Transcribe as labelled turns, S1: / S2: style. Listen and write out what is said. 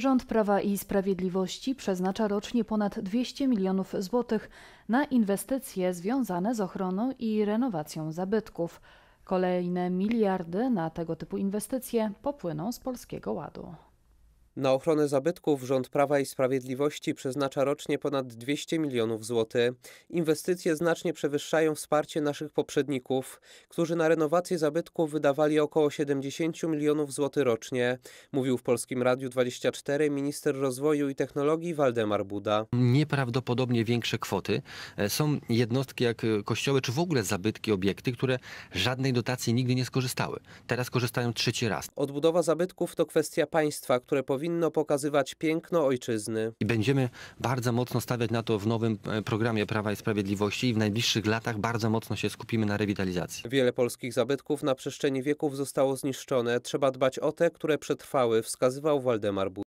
S1: Rząd Prawa i Sprawiedliwości przeznacza rocznie ponad 200 milionów złotych na inwestycje związane z ochroną i renowacją zabytków. Kolejne miliardy na tego typu inwestycje popłyną z Polskiego Ładu.
S2: Na ochronę zabytków rząd Prawa i Sprawiedliwości przeznacza rocznie ponad 200 milionów złotych. Inwestycje znacznie przewyższają wsparcie naszych poprzedników, którzy na renowację zabytków wydawali około 70 milionów złotych rocznie, mówił w Polskim Radiu 24 minister rozwoju i technologii Waldemar Buda.
S3: Nieprawdopodobnie większe kwoty. E, są jednostki jak e, kościoły, czy w ogóle zabytki, obiekty, które żadnej dotacji nigdy nie skorzystały. Teraz korzystają trzeci raz.
S2: Odbudowa zabytków to kwestia państwa, które powinno powinno pokazywać piękno ojczyzny.
S3: I będziemy bardzo mocno stawiać na to w nowym e, programie Prawa i Sprawiedliwości i w najbliższych latach bardzo mocno się skupimy na rewitalizacji.
S2: Wiele polskich zabytków na przestrzeni wieków zostało zniszczone. Trzeba dbać o te, które przetrwały, wskazywał Waldemar Buda.